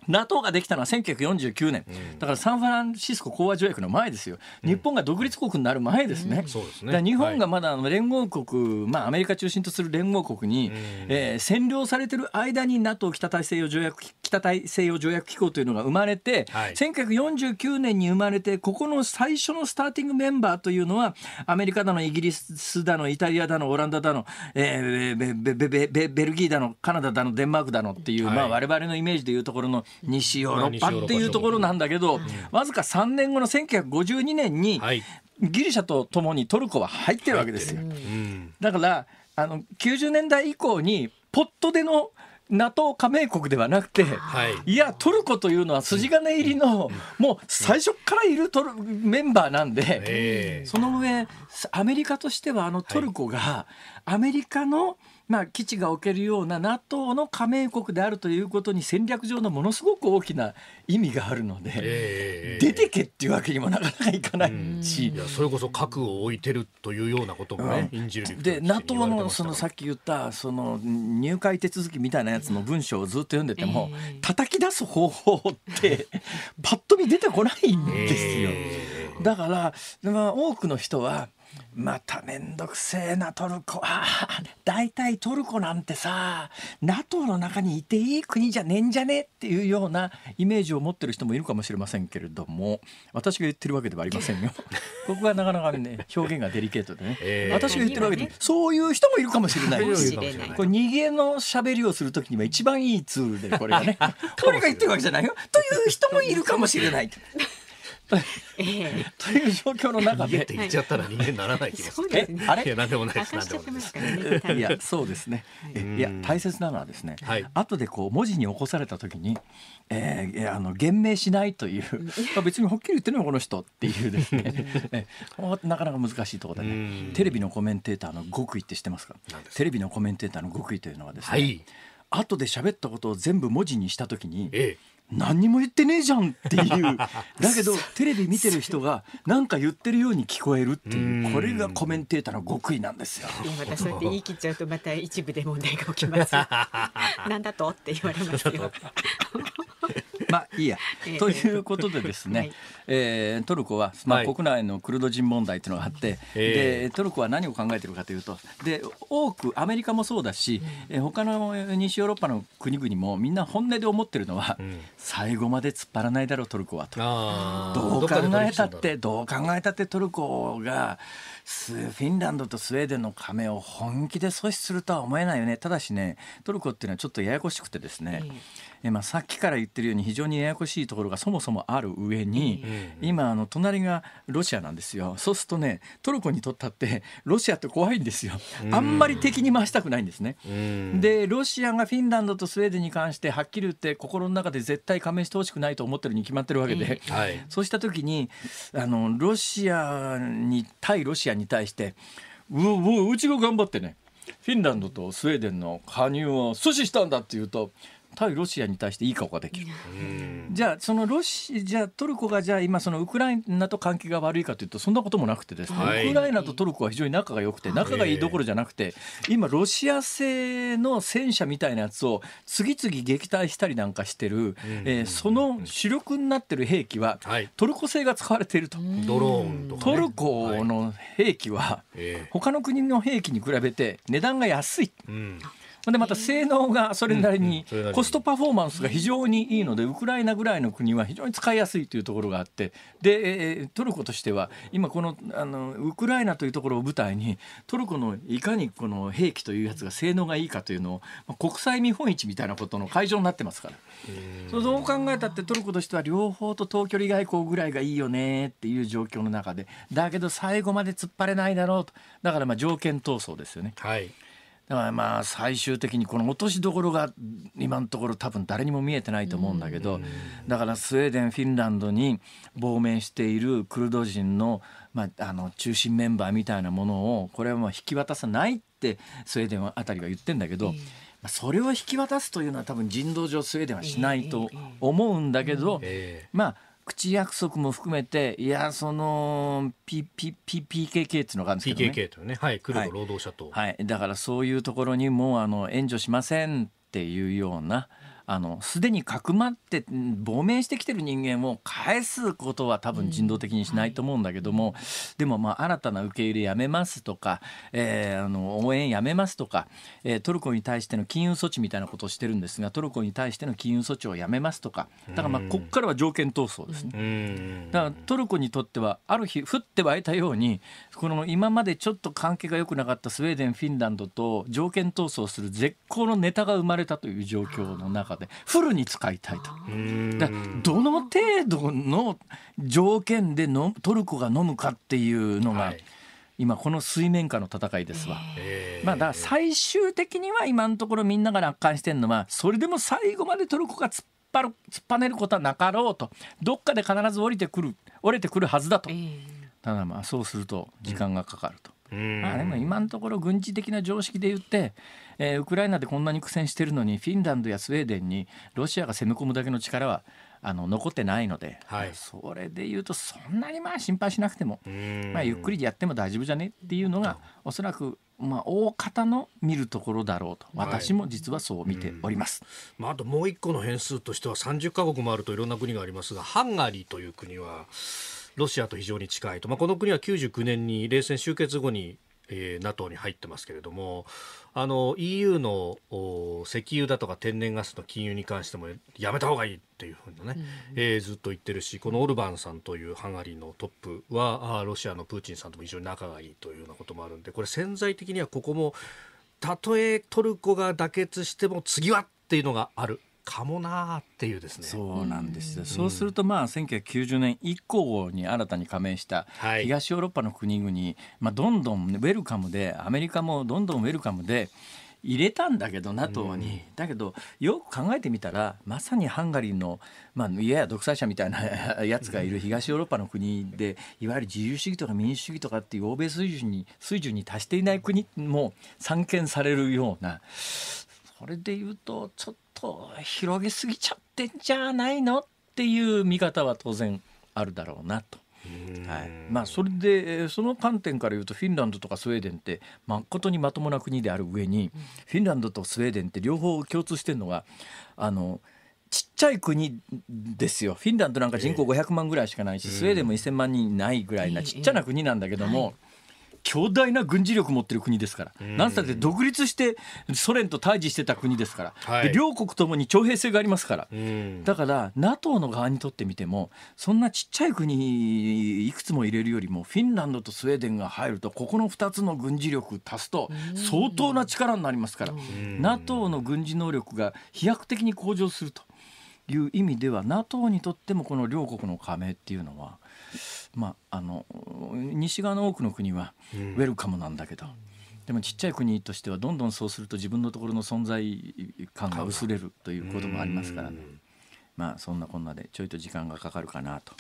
NATO ができたのは1949年、だからサンフランシスコ講和条約の前ですよ、日本が独立国になる前ですね、うん、日本がまだあの連合国、まあ、アメリカ中心とする連合国に、うん、えー、占領されてる間に NATO 北大西洋条約北大西洋条約機構というのが生まれて、はい、1949年に生まれて、ここの最初のスターティングメンバーというのは、アメリカだの、イギリスだの、イタリアだの、オランダだの、えー、ベベベベベルギーだの、カナダだの、デンマークだのっていう、はい、まあ、我々のイメージでいうところの、西ヨーロッパっていうところなんだけど、わずか3年後の1952年に、ギリシャとともにトルコは入ってるわけですよ。だからあの90年代以降にポットでの NATO 加盟国ではなくて、はい、いやトルコというのは筋金入りの、もう最初からいるトルメンバーなんで、その上アメリカとしてはあのトルコがアメリカの、まあ、基地が置けるような NATO の加盟国であるということに戦略上のものすごく大きな意味があるので、えー、出てけっていうわけにもなかなかいかないし、
いやそれこそ核を置いてるというようなこともね、うん、
で NATO のそのさっき言ったその入会手続きみたいなやつの文章をずっと読んでても、えー、叩き出す方法ってぱっ と見出てこないんですよ。えーだから、まあ、多くの人はまた面倒くせえなトルコ ああ大体トルコなんてさ NATO の中にいていい国じゃねえんじゃねっていうようなイメージを持ってる人もいるかもしれませんけれども私が言ってるわけではありませんよ ここがなかなかね表現がデリケートでね、えー、私が言ってるわけで、ね、そういう人もいるかもしれないこれ逃げのしゃべりをする時には一番いいツールでこれがねこれが言ってるわけじゃないよという人もいるかもしれない。ええ、という状況の中で。て言っちゃったら人間ならない気がする。あれいやんでもないです。でもないです。いやそうですね。いや大切なのはですね、後でこう文字に起こされた時に、えあの言明しないという、まあ、別にほっきり言ってるのこの人っていうですねなかなか難しいところでねテレビのコメンテーターの極意って知ってますかテレビのコメンテーターの極意というのはですね、後で喋ったことを全部文字にした時に、ええ何にも言ってねえじゃんっていうだけどテレビ見てる人が何か言ってるように聞こえるっていうこれがコメンテーターの極意なんですよ。い
やまたそうやって言い切っちゃうとまた一部で問題が起きますよ。なんだとって言われますよ。
まあいいや。ということでですね、はい、えー、トルコは、まあ、国内のクルド人問題というのがあって、はい、でトルコは何を考えてるかというとで多くアメリカもそうだし、えー、他の西ヨーロッパの国々もみんな本音で思ってるのは、うん、最後まで突っ張らないだろうトルコはと。
どう考えたって
どう考えたってトルコが。フィンランドとスウェーデンの加盟を本気で阻止するとは思えないよねただしねトルコっていうのはちょっとややこしくてですね、えー、まあ、さっきから言ってるように非常にややこしいところがそもそもある上に、今あの隣がロシアなんですよそうするとねトルコにとったってロシアって怖いんですよあんまり敵に回したくないんですね。でロシアがフィンランドとスウェーデンに関してはっきり言って心の中で絶対加盟してほしくないと思ってるに決まってるわけで、はい、そうした時にあのロシアに対ロシアに対してうううちが頑張ってねフィンランドとスウェーデンの加入を阻止したんだっていうと対ロシアに対していい顔ができる。じゃあそのロシじゃあトルコがじゃあ今そのウクライナと関係が悪いかというとそんなこともなくてですね、はい、ウクライナとトルコは非常に仲が良くて仲がいいどころじゃなくて今ロシア製の戦車みたいなやつを次々撃退したりなんかしてる、えー、その主力になってる兵器はトルコ製が使われていると。ドローンと、ね、トルコの兵器は他の国の兵器に比べて値段が安い。うんでまた性能がそれなりにコストパフォーマンスが非常にいいのでウクライナぐらいの国は非常に使いやすいというところがあってでトルコとしては今このあのウクライナというところを舞台にトルコのいかにこの兵器というやつが性能がいいかというのを国際見本市みたいなことの会場になってますからそう考えたってトルコとしては両方と遠距離外交ぐらいがいいよねっていう状況の中でだけど最後まで突っ張れないだろうとだからまあ条件闘争ですよね。はいだからまあ最終的にこの落としどころが今のところ多分誰にも見えてないと思うんだけど、だからスウェーデンフィンランドに亡命しているクルド人の,、まあ、あの中心メンバーみたいなものをこれはもう引き渡さないってスウェーデンあたりは言ってんだけど。それを引き渡すというのは多分人道上スウェーデンはしないと思うんだけど、まあ口約束も含めていやその PPPKK っていうのがあるんですけど、ね、PKK というね、はい、クルド労働者党、はい、はい、だからそういうところにもあの援助しませんっていうような、あのすでにかくまって亡命してきてる人間を返すことは多分人道的にしないと思うんだけども、うんはい、でもまあ新たな受け入れやめますとか、えー、あの応援やめますとか、えー、トルコに対しての金融措置みたいなことをしてるんですがトルコに対しての金融措置をやめますとかだからまあここからは条件闘争ですね。だからトルコにとってはある日降って湧いたようにこの今までちょっと関係が良くなかったスウェーデンフィンランドと条件闘争する絶好のネタが生まれたという状況の中でフルに使いたいと。どの程度の条件でのトルコが飲むかっていうのが、はい、今この水面下の戦いですわ、まあだから最終的には今のところみんなが楽観してるのはそれでも最後までトルコが突っ張る突っぱねることはなかろうとどっかで必ず降りてくる折れてくるはずだと、ただまあそうすると時間がかかると。まあ、でも今のところ軍事的な常識で言って、えー、ウクライナでこんなに苦戦してるのにフィンランドやスウェーデンにロシアが攻め込むだけの力はあの残ってないので、はい、それでいうとそんなにまあ心配しなくても、まあ、ゆっくりやっても大丈夫じゃねっていうのがおそらくまあ、大方の見るところだろうと、私も実はそう見ております、はいまあ、あともう一個の変数としては30か国
もあるといろんな国がありますがハンガリーという国はロシアと非常に近いと、まあ、この国は99年に冷戦終結後にえー、NATO に入ってますけれどもあの EU の石油だとか天然ガスの禁輸に関してもやめたほうがいいっていうふうに、ね、うん、えー、ずっと言ってるしこのオルバンさんというハンガリーのトップはあロシアのプーチンさんとも非常に仲がいいというようなこともあるんでこれ潜在的にはここもたとえトルコが妥結しても次はっていうのがあるかも
なーっていうですねそうなんですよ、そうするとまあ1990年以降に新たに加盟した東ヨーロッパの国々、はい、まあ、どんどんウェルカムでアメリカもどんどんウェルカムで入れたんだけど NATO に、うん、だけどよく考えてみたらまさにハンガリーの、まあ、いやや独裁者みたいなや つがいる東ヨーロッパの国でいわゆる自由主義とか民主主義とかっていう欧米水準に水準に達していない国も散見されるようなそれで言うとちょっ広げすぎちゃってんじゃないのっていう見方は当然あるだろうなと。はいまあ、それでその観点から言うとフィンランドとかスウェーデンってまことにまともな国である上にフィンランドとスウェーデンって両方共通してるのがあのちっちゃい国ですよフィンランドなんか人口500万ぐらいしかないし、スウェーデンも1000万人ないぐらいなちっちゃな国なんだけども、強大な軍事力持ってる国ですから、なんせだって独立してソ連と対峙してた国ですから、はい、両国ともに徴兵制がありますから、だから NATO の側にとってみてもそんなちっちゃい国いくつも入れるよりもフィンランドとスウェーデンが入るとここの2つの軍事力足すと相当な力になりますから、NATO の軍事能力が飛躍的に向上すると。いう意味では NATO にとってもこの両国の加盟っていうのはまあ、あの西側の多くの国はウェルカムなんだけど、うんでもちっちゃい国としてはどんどんそうすると自分のところの存在感が薄れるということもありますからねまあそんなこんなでちょいと時間がかかるかなと。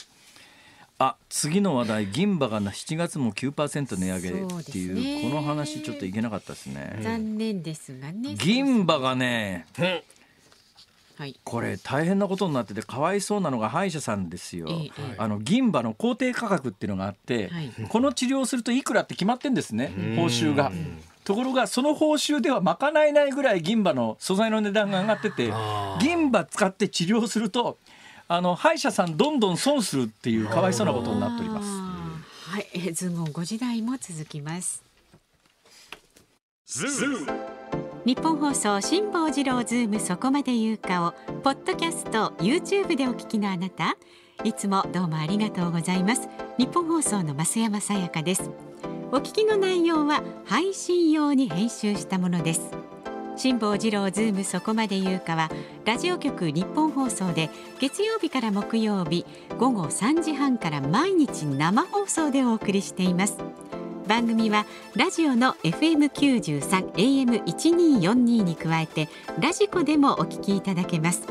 あ次の話題銀歯が7月も9%値上げっていうこの話ちょっといけなかったですね残
念ですがね
銀歯がね、
うんはい、
これ大変なことになっててかわいそうなのが歯医者さんですよ、はい、あの銀歯の公定価格っていうのがあって、はい、この治療をするといくらって決まってんですね報酬が。ところがその報酬では賄えないぐらい銀歯の素材の値段が上がってて銀歯使って治療するとあの歯医者さんどんどん損するっていうかわいそうなことになっております。
はい、ズーム5時台も続きます。ズーム日本放送辛坊治郎ズームそこまで言うかをポッドキャスト YouTube でお聞きのあなたいつもどうもありがとうございます日本放送の増山さやかですお聞きの内容は配信用に編集したものです辛坊治郎ズームそこまで言うかはラジオ局日本放送で月曜日から木曜日午後3時半から毎日生放送でお送りしています番組はラジオの FM93 AM1242 に加えてラジコでもお聞きいただけます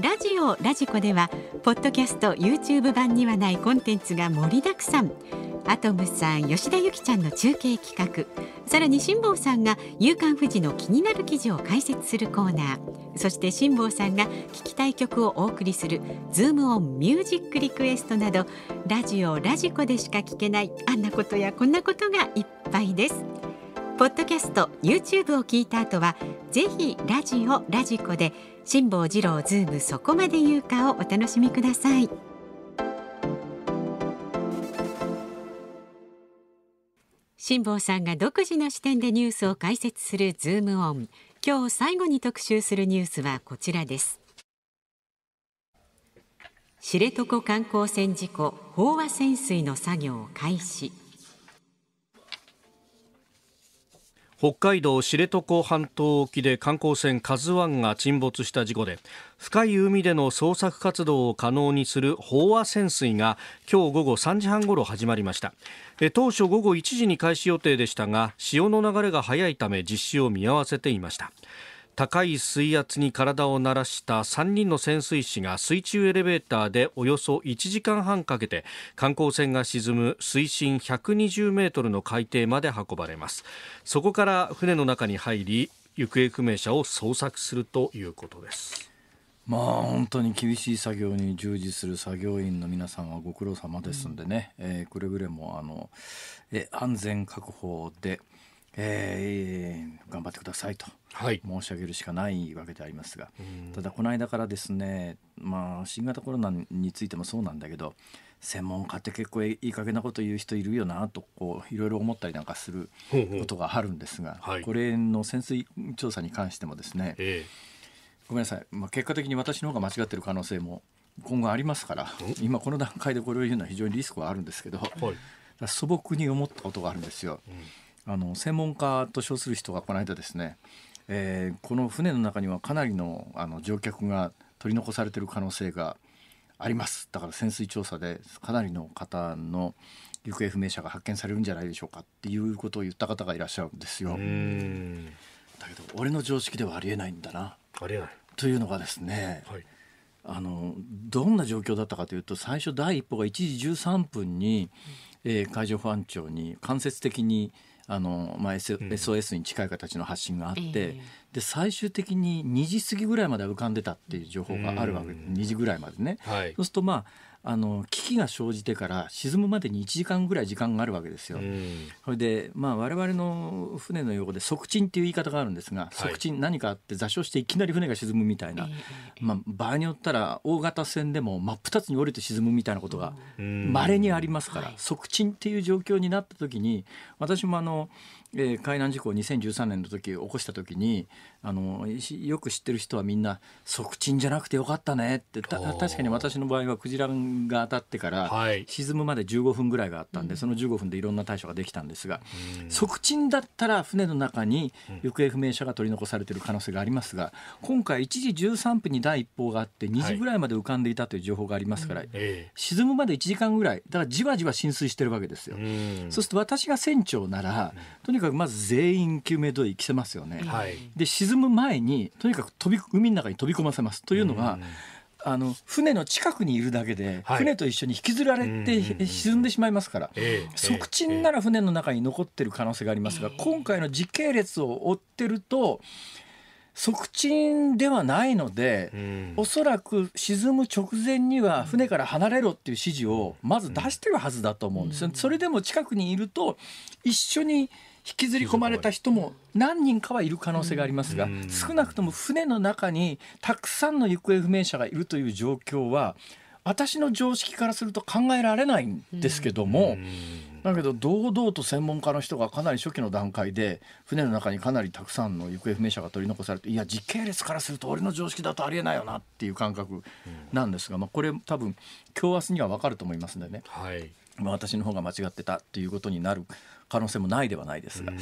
ラジオラジコではポッドキャスト YouTube 版にはないコンテンツが盛りだくさんアトムさん吉田由紀ちゃんの中継企画さらに辛坊さんが「夕刊富士」の気になる記事を解説するコーナーそして辛坊さんが聴きたい曲をお送りする「ズームオンミュージックリクエスト」などラジオラジコでしか聞けないあんなことやこんなことがいっぱいです。ポッドキャスト YouTube を聞いた後はぜひラジオラジコで辛坊治郎ズームそこまで言うかをお楽しみください辛坊さんが独自の視点でニュースを解説するズームオン今日最後に特集するニュースはこちらです知床観光船事故飽和潜水の作業開始
北海道知床半島沖で観光船「k a z u i が沈没した事故で深い海での捜索活動を可能にする飽和潜水が今日午後3時半ごろ始まりました当初午後1時に開始予定でしたが潮の流れが速いため実施を見合わせていました高い水圧に体を慣らした3人の潜水士が水中エレベーターでおよそ1時間半かけて観光船が沈む水深120メートルの海底まで運ばれますそこから船の中に入り行方不明者を捜索するということです
まあ本当に厳しい作業に従事する作業員の皆さんはご苦労様ですんでね、うん、えー、くれぐれもあのえ安全確保でえー、頑張ってくださいと、申し上げるしかないわけでありますが、ただこの間からですね、まあ、新型コロナについてもそうなんだけど専門家って結構いい加減なこと言う人いるよなとこういろいろ思ったりなんかすることがあるんですが、これの潜水調査に関してもですね、ごめんなさい、まあ、結果的に私の方が間違ってる可能性も今後ありますから今この段階でこれを言うのは非常にリスクはあるんですけど、はい、素朴に思ったことがあるんですよ。うんあの専門家と称する人がこの間ですね、えー、この船の中にはかなりのあの乗客が取り残されてる可能性がありますだから潜水調査でかなりの方の行方不明者が発見されるんじゃないでしょうかっていうことを言った方がいらっしゃるんですよ。だけど俺の常識ではありえないんだな。ありえないというのがですね、はい、あのどんな状況だったかというと最初第一報が1時13分に、えー、海上保安庁に間接的に、あの、まあ、SOS に近い形の発信があって、で最終的に2時過ぎぐらいまで浮かんでたっていう情報があるわけで、うん、2時ぐらいまでね、はい、そうするとまああの危機が生じてから沈むまでに1時間ぐらい時間があるわけですよ。それで、まあ、我々の船の用語で側沈っていう言い方があるんですが側沈、何かあって座礁していきなり船が沈むみたいな、まあ、場合によったら大型船でも真っ二つに折れて沈むみたいなことがまれにありますから、側沈っていう状況になった時に私もあの、えー、海難事故を2013年の時起こした時にあのよく知ってる人はみんな側沈じゃなくてよかったねって確かに私の場合はクジラが当たってから、沈むまで15分ぐらいがあったんで、その15分でいろんな対処ができたんですが、うん、側沈だったら船の中に行方不明者が取り残されてる可能性がありますが今回1時13分に第一報があって2時ぐらいまで浮かんでいたという情報がありますから、はい、沈むまで1時間ぐらいだからじわじわ浸水してるわけですよ。うん、そうすると私が船長ならとにかくまず全員救命胴衣着せますよね。はい、で沈沈む前にとにかく飛び海の中に飛び込ませますというのが、あの船の近くにいるだけで、船と一緒に引きずられて沈んでしまいますから、側沈なら船の中に残ってる可能性がありますが、今回の時系列を追ってると側沈ではないので、うおそらく沈む直前には船から離れろっていう指示をまず出してるはずだと思うんですよ、それでも近くにいると一緒に引きずり込まれた人も何人かはいる可能性がありますが、少なくとも船の中にたくさんの行方不明者がいるという状況は私の常識からすると考えられないんですけども、だけど堂々と専門家の人がかなり初期の段階で船の中にかなりたくさんの行方不明者が取り残されていや時系列からすると俺の常識だとありえないよなっていう感覚なんですが、まあ、これ多分今日明日には分かると思いますんでね、はい、私の方が間違ってたっていうことになる可能性もないではないですが、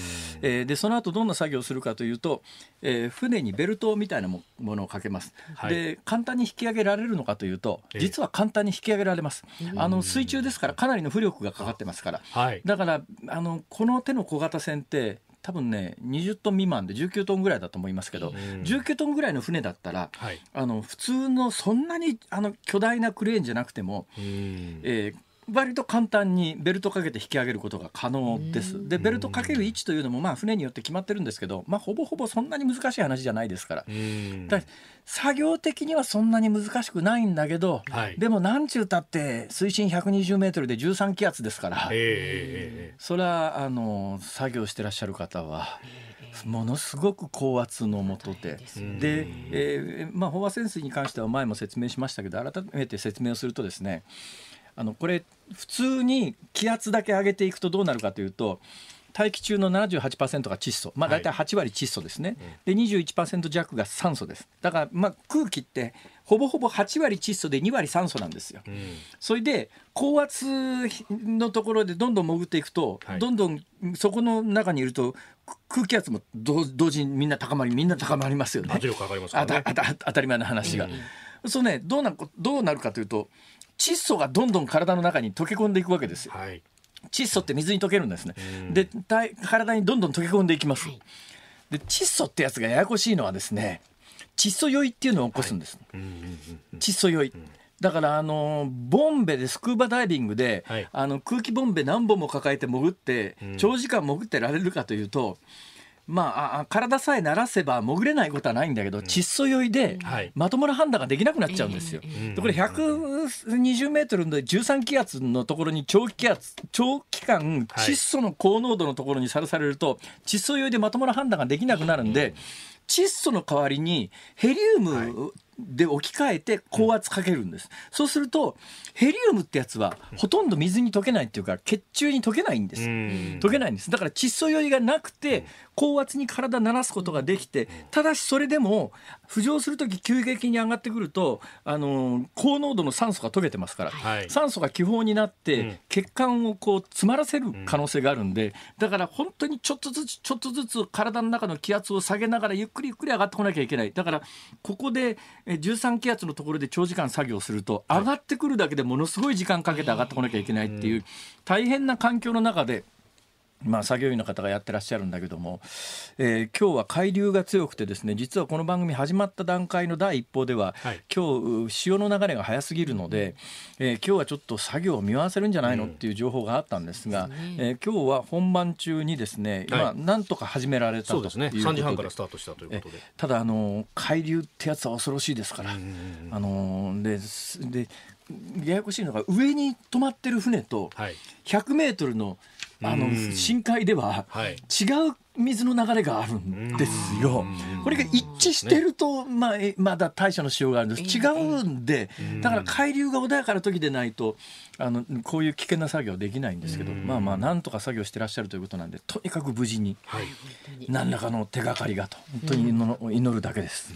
えー、でその後どんな作業をするかというと、えー、船にベルトみたいなものをかけます、はい、で簡単に引き上げられるのかというと実は簡単に引き上げられます、あの水中ですからかなりの浮力がかかってますから、はい、だからあのこの手の小型船って多分ね20トン未満で19トンぐらいだと思いますけど、うん、19トンぐらいの船だったら、はい、あの普通のそんなにあの巨大なクレーンじゃなくても、うん、えー割と簡単にベルトかけて引き上げることが可能です。でベルトかける位置というのもまあ船によって決まってるんですけど、まあ、ほぼほぼそんなに難しい話じゃないですからだ作業的にはそんなに難しくないんだけど、はい、でも何ちゅうたって水深120メートルで13気圧ですから、それはあの作業してらっしゃる方は。ものすごく高圧のもとでで、えーまあ、飽和潜水に関しては前も説明しましたけど改めて説明をするとですねあのこれ普通に気圧だけ上げていくとどうなるかというと大気中の78%が窒素、まあ、大体8割窒素ですね、はい、で21%弱が酸素ですだからまあ空気ってほぼほぼ8割窒素で2割酸素なんですよ、うん、それで高圧のところでどんどん潜っていくと、はい、どんどんそこの中にいると空気圧も同時にみんな高まりみんな高まりますよね、当たり前の話が、うん、そうねどうなどうなるかというと窒素がどんどん体の中に溶け込んでいくわけですよ、はい、窒素って水に溶けるんですね、で体にどんどん溶け込んでいきます、で窒素ってやつがややこしいのはですね窒素酔いっていうのを起こすんです、はい、窒素酔い、だからあのボンベでスクーバダイビングで、はい、あの空気ボンベ何本も抱えて潜って長時間潜ってられるかというと、うんまあ、体さえ慣らせば潜れないことはないんだけど、窒素酔いでまともな判断ができなくなっちゃうんですよ。でこれ120メートルの13気圧のところに長気圧長期間窒素の高濃度のところにさらされると、窒素酔いでまともな判断ができなくなるんで。窒素の代わりにヘリウムで置き換えて高圧かけるんです、うん、そうするとヘリウムってやつはほとんど水に溶けないっていうか血中に溶けないんです、うん、溶けないんですだから窒素酔いがなくて高圧に体慣らすことができてただしそれでも浮上する時急激に上がってくるとあのー、高濃度の酸素が溶けてますから、はい、酸素が気泡になって血管をこう詰まらせる可能性があるんでだから本当にちょっとずつちょっとずつ体の中の気圧を下げながらゆっくりゆっくり上がってこなきゃいけないだからここで13気圧のところで長時間作業すると上がってくるだけでものすごい時間かけて上がってこなきゃいけないっていう大変な環境の中で。まあ、作業員の方がやってらっしゃるんだけども、えー、今日は海流が強くてですね実はこの番組始まった段階の第一報では、はい、今日潮の流れが早すぎるので、えー、今日はちょっと作業を見合わせるんじゃないのっていう情報があったんですが、うんえー、今日は本番中にですね今、なんとか始められたということで,、ね、3時半からスタートしたということで、ただあの海流ってやつは恐ろしいですから、あのででややこしいのが上に止まってる船と100メートルのあの深海では違う水の流れがあるんですよ。これが一致してると、まあ、まだ大社の潮があるんです。違うんで、だから海流が穏やかな時でないと、あの、こういう危険な作業できないんですけど、まあまあ、なんとか作業してらっしゃるということなんで、とにかく無事に、何らかの手がかりがと、本当に祈るだけです。